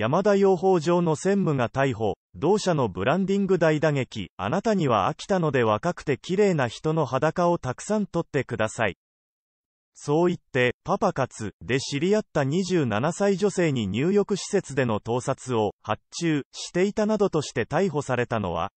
山田養蜂場の専務が逮捕、同社のブランディング大打撃、あなたには飽きたので若くて綺麗な人の裸をたくさん撮ってください。そう言って、パパ活で知り合った27歳女性に入浴施設での盗撮を発注していたなどとして逮捕されたのは、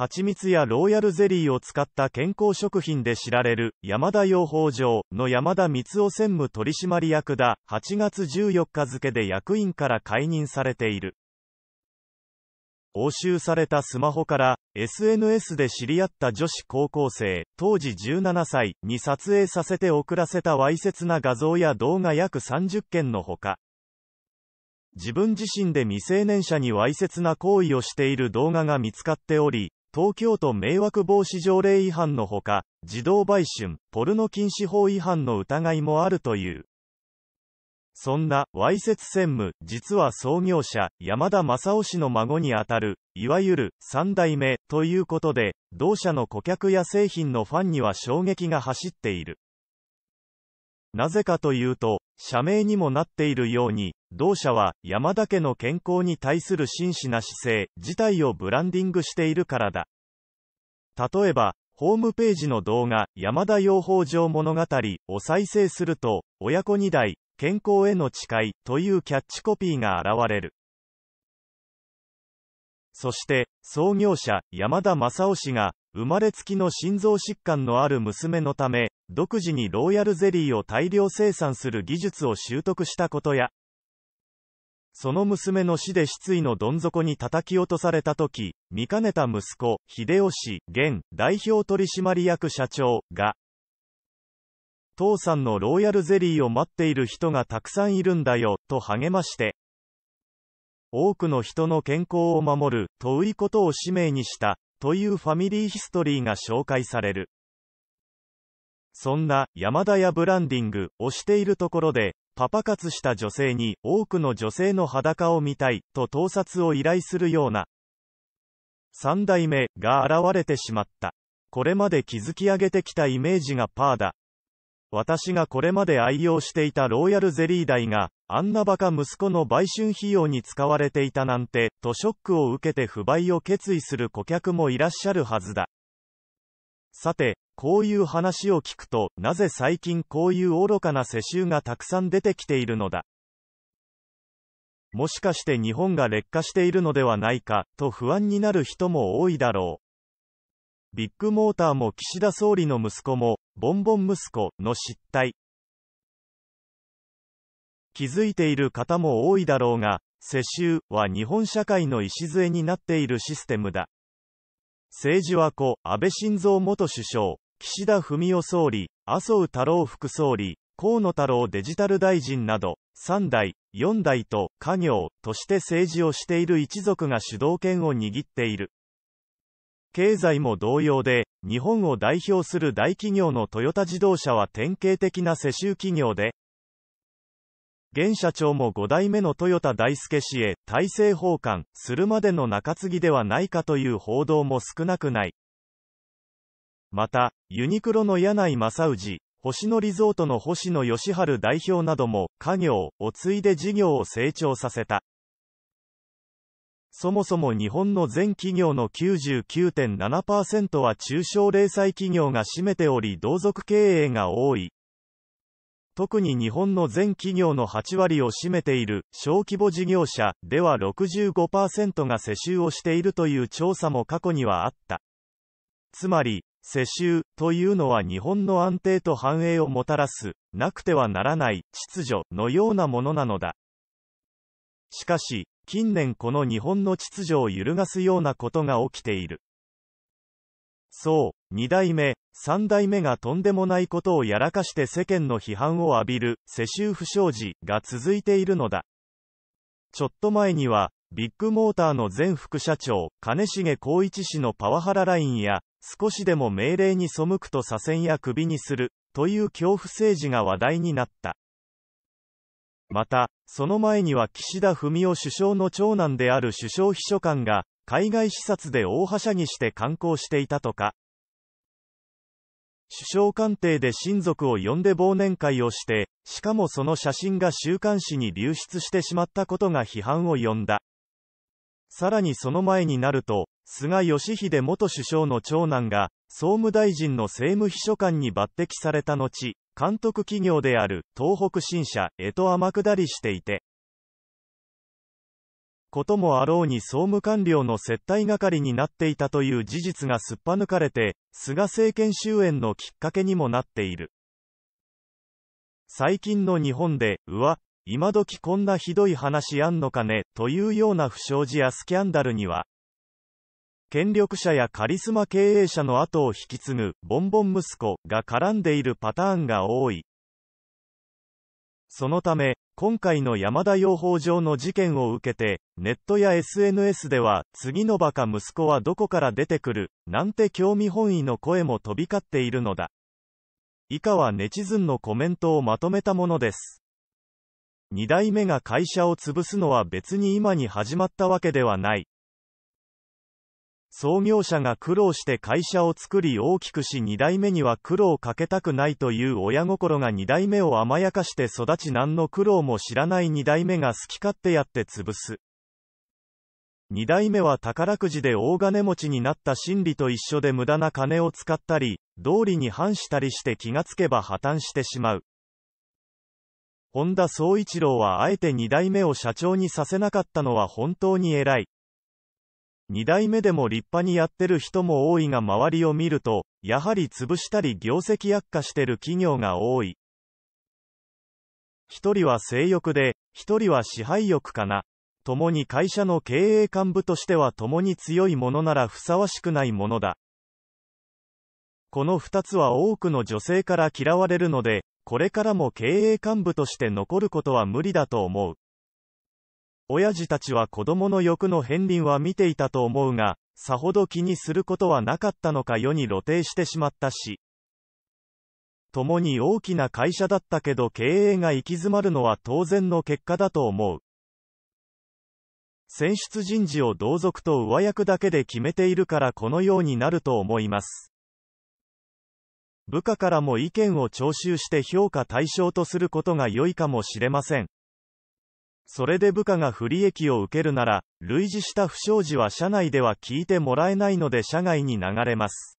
蜂蜜やローヤルゼリーを使った健康食品で知られる、山田養蜂場の山田光夫専務取締役だ、8月14日付で役員から解任されている。押収されたスマホから、SNS で知り合った女子高校生、当時17歳に撮影させて送らせたわいせつな画像や動画約30件のほか、自分自身で未成年者にわいせつな行為をしている動画が見つかっており、東京都迷惑防止条例違反のほか、児童売春、ポルノ禁止法違反の疑いもあるという。そんな、わいせつ専務、実は創業者、山田正雄氏の孫にあたる、いわゆる、三代目、ということで、同社の顧客や製品のファンには衝撃が走っている。なぜかというと、社名にもなっているように、同社は山田家の健康に対する真摯な姿勢自体をブランディングしているからだ。例えば、ホームページの動画、山田養蜂場物語を再生すると、親子2代、健康への誓いというキャッチコピーが現れる。そして、創業者、山田正夫氏が、生まれつきの心臓疾患のある娘のため、独自にローヤルゼリーを大量生産する技術を習得したことや、その娘の死で失意のどん底に叩き落とされた時、見かねた息子、秀吉、現、代表取締役社長が、父さんのローヤルゼリーを待っている人がたくさんいるんだよ、と励まして、多くの人の健康を守る、遠いことを使命にした、というファミリーヒストリーが紹介される。そんな、山田屋ブランディングをしているところで、パパ活した女性に多くの女性の裸を見たいと盗撮を依頼するような三代目が現れてしまった。これまで築き上げてきたイメージがパーだ。私がこれまで愛用していたローヤルゼリー代が、あんなバカ息子の売春費用に使われていたなんて、とショックを受けて不買を決意する顧客もいらっしゃるはずだ。さて、こういう話を聞くと、なぜ最近こういう愚かな世襲がたくさん出てきているのだ。もしかして日本が劣化しているのではないか、と不安になる人も多いだろう。ビッグモーターも岸田総理の息子も、ボンボン息子の失態。気づいている方も多いだろうが、世襲は日本社会の礎になっているシステムだ。政治は故、安倍晋三元首相、岸田文雄総理、麻生太郎副総理、河野太郎デジタル大臣など、3代、4代と、家業として政治をしている一族が主導権を握っている。経済も同様で、日本を代表する大企業のトヨタ自動車は典型的な世襲企業で、現社長も5代目の豊田大輔氏へ体制奉還するまでの中継ぎではないかという報道も少なくない。また、ユニクロの柳井正氏、星野リゾートの星野義治代表なども家業を継いで事業を成長させた。そもそも日本の全企業の99.7%は中小零細企業が占めており同族経営が多い。特に日本の全企業の8割を占めている小規模事業者では65%が世襲をしているという調査も過去にはあった。つまり、世襲というのは日本の安定と繁栄をもたらす、なくてはならない秩序のようなものなのだ。しかし、近年この日本の秩序を揺るがすようなことが起きている。そう、二代目、三代目がとんでもないことをやらかして世間の批判を浴びる、世襲不祥事が続いているのだ。ちょっと前には、ビッグモーターの前副社長、金重光一氏のパワハララインや、少しでも命令に背くと左遷やクビにする、という恐怖政治が話題になった。また、その前には岸田文雄首相の長男である首相秘書官が、海外視察で大はしゃぎして観光していたとか、首相官邸で親族を呼んで忘年会をして、しかもその写真が週刊誌に流出してしまったことが批判を呼んだ。さらにその前になると、菅義偉元首相の長男が、総務大臣の政務秘書官に抜擢された後、監督企業である東北新社へと天下りしていて、こともあろうに総務官僚の接待係になっていたという事実がすっぱ抜かれて、菅政権終焉のきっかけにもなっている。最近の日本で、うわ、今時こんなひどい話あんのかね、というような不祥事やスキャンダルには、権力者やカリスマ経営者の後を引き継ぐ、ボンボン息子が絡んでいるパターンが多い。そのため、今回の山田養蜂場の事件を受けて、ネットや SNS では、次のバカ息子はどこから出てくる、なんて興味本位の声も飛び交っているのだ。以下はネチズンのコメントをまとめたものです。二代目が会社を潰すのは別に今に始まったわけではない。創業者が苦労して会社を作り大きくし2代目には苦労をかけたくないという親心が2代目を甘やかして育ち何の苦労も知らない2代目が好き勝手やって潰す。2代目は宝くじで大金持ちになった心理と一緒で無駄な金を使ったり、道理に反したりして気がつけば破綻してしまう。本田総一郎はあえて2代目を社長にさせなかったのは本当に偉い。2代目でも立派にやってる人も多いが周りを見ると、やはり潰したり業績悪化してる企業が多い。一人は性欲で、一人は支配欲かな。共に会社の経営幹部としては共に強いものならふさわしくないものだ。この2つは多くの女性から嫌われるので、これからも経営幹部として残ることは無理だと思う。親父たちは子供の欲の片鱗は見ていたと思うが、さほど気にすることはなかったのか世に露呈してしまったし。共に大きな会社だったけど経営が行き詰まるのは当然の結果だと思う。選出人事を同族と上役だけで決めているからこのようになると思います。部下からも意見を徴収して評価対象とすることが良いかもしれません。それで部下が不利益を受けるなら、類似した不祥事は社内では聞いてもらえないので社外に流れます。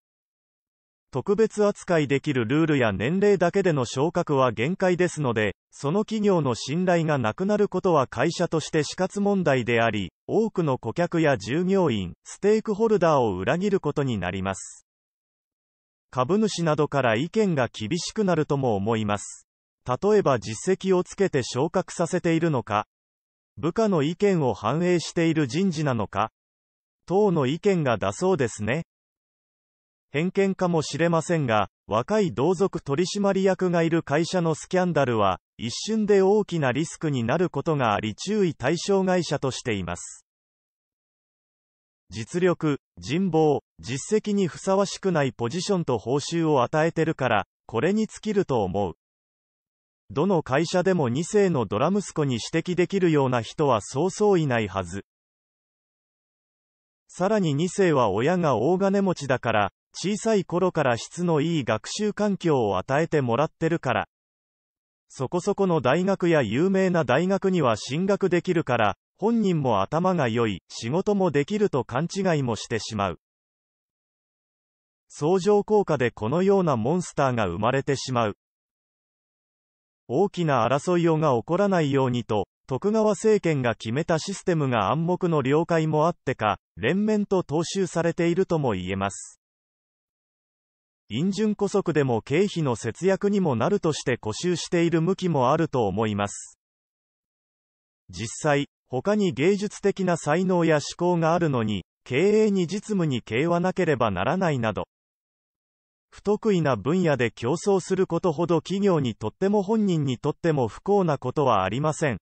特別扱いできるルールや年齢だけでの昇格は限界ですので、その企業の信頼がなくなることは会社として死活問題であり、多くの顧客や従業員、ステークホルダーを裏切ることになります。株主などから意見が厳しくなるとも思います。例えば実績をつけて昇格させているのか、部下の意見を反映している人事なのか党の意見が出そうですね。偏見かもしれませんが、若い同族取締役がいる会社のスキャンダルは、一瞬で大きなリスクになることがあり注意対象会社としています。実力、人望、実績にふさわしくないポジションと報酬を与えてるから、これに尽きると思う。どの会社でも2世のドラ息子に指摘できるような人はそうそういないはず。さらに2世は親が大金持ちだから、小さい頃から質のいい学習環境を与えてもらってるから。そこそこの大学や有名な大学には進学できるから、本人も頭が良い、仕事もできると勘違いもしてしまう。相乗効果でこのようなモンスターが生まれてしまう。大きな争いをが起こらないようにと、徳川政権が決めたシステムが暗黙の了解もあってか、連綿と踏襲されているとも言えます。陰順古則でも経費の節約にもなるとして固執している向きもあると思います。実際、他に芸術的な才能や思考があるのに、経営に実務に経はなければならないなど、不得意な分野で競争することほど企業にとっても本人にとっても不幸なことはありません。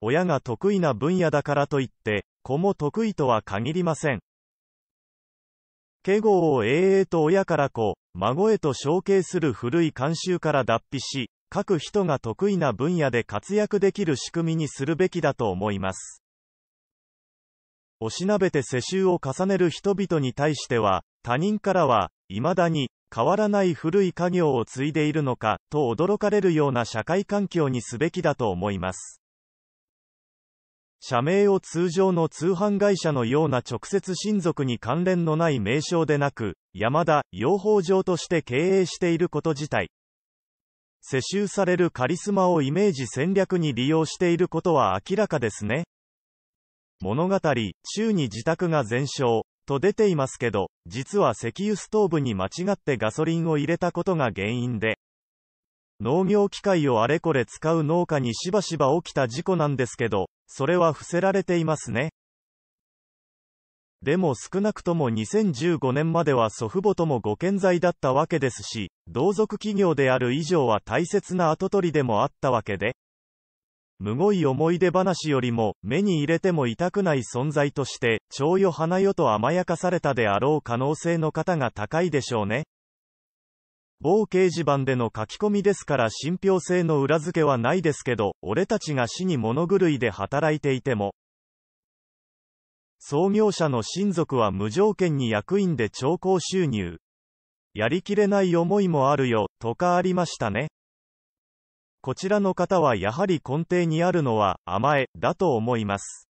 親が得意な分野だからといって、子も得意とは限りません。敬語を永遠と親から子、孫へと承継する古い慣習から脱皮し、各人が得意な分野で活躍できる仕組みにするべきだと思います。おしなべて世襲を重ねる人々に対しては、他人からは、未だに、変わらない古い家業を継いでいるのか、と驚かれるような社会環境にすべきだと思います。社名を通常の通販会社のような直接親族に関連のない名称でなく、山田、養蜂場として経営していること自体。世襲されるカリスマをイメージ戦略に利用していることは明らかですね。物語、宙に自宅が全焼、と出ていますけど、実は石油ストーブに間違ってガソリンを入れたことが原因で、農業機械をあれこれ使う農家にしばしば起きた事故なんですけど、それは伏せられていますね。でも少なくとも2015年までは祖父母ともご健在だったわけですし、同族企業である以上は大切な跡取りでもあったわけで、むごい思い出話よりも、目に入れても痛くない存在として、蝶よ花よと甘やかされたであろう可能性の方が高いでしょうね。某掲示板での書き込みですから信憑性の裏付けはないですけど、俺たちが死に物狂いで働いていても、創業者の親族は無条件に役員で超高収入。やりきれない思いもあるよ、とかありましたね。こちらの方はやはり根底にあるのは甘えだと思います。